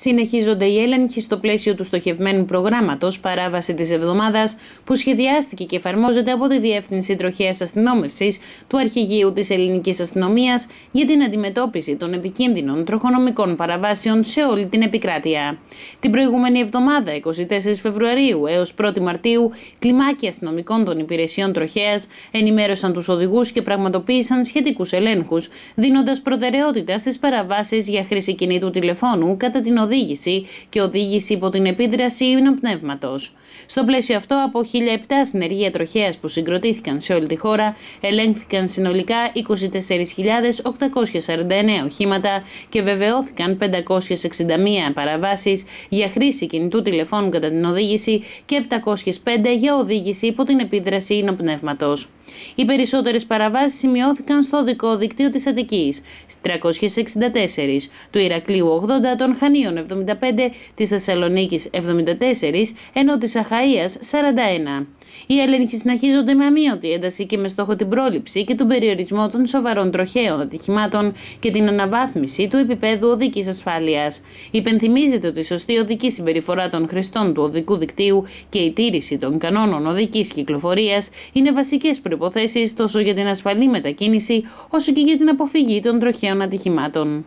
Συνεχίζονται οι έλεγχοι στο πλαίσιο του στοχευμένου προγράμματος Παράβαση της Εβδομάδας, που σχεδιάστηκε και εφαρμόζεται από τη Διεύθυνση Τροχέας Αστυνόμευσης του Αρχηγείου της Ελληνικής Αστυνομίας για την αντιμετώπιση των επικίνδυνων τροχονομικών παραβάσεων σε όλη την επικράτεια. Την προηγούμενη εβδομάδα, 24 Φεβρουαρίου έως 1 Μαρτίου, κλιμάκια αστυνομικών των υπηρεσιών τροχέας ενημέρωσαν τους οδηγούς και πραγματοποίησαν σχετικούς ελέγχους, δίνοντας προτεραιότητα στις παραβάσεις για χρήση κινήτου τηλεφώνου κατά την οδηγία οδήγηση και οδήγηση υπό την επίδραση ύπνου Στο πλαίσιο αυτό, από 1.007 συνεργεία τροχέας που συγκροτήθηκαν σε όλη τη χώρα, ελέγχθηκαν συνολικά 24.849 οχήματα και βεβαιώθηκαν 561 παραβάσεις για χρήση κινητού τηλεφώνου κατά την οδήγηση και 705 για οδήγηση υπό την επίδραση ύπνου οι περισσότερες παραβάσεις σημειώθηκαν στο δικό δίκτυο της Αττικής, 364, του Ηρακλείου 80, των Χανίων 75, της Θεσσαλονίκης 74, ενώ της Αχαΐας 41. Οι έλεγχοι συνεχίζονται με αμύωτη ένταση και με στόχο την πρόληψη και τον περιορισμό των σοβαρών τροχαίων ατυχημάτων και την αναβάθμιση του επίπεδου οδικής ασφάλειας. Υπενθυμίζεται ότι η σωστή οδική συμπεριφορά των χρηστών του οδικού δικτύου και η τήρηση των κανόνων οδικής κυκλοφορίας είναι βασικές προποθέσει τόσο για την ασφαλή μετακίνηση όσο και για την αποφυγή των τροχαίων ατυχημάτων.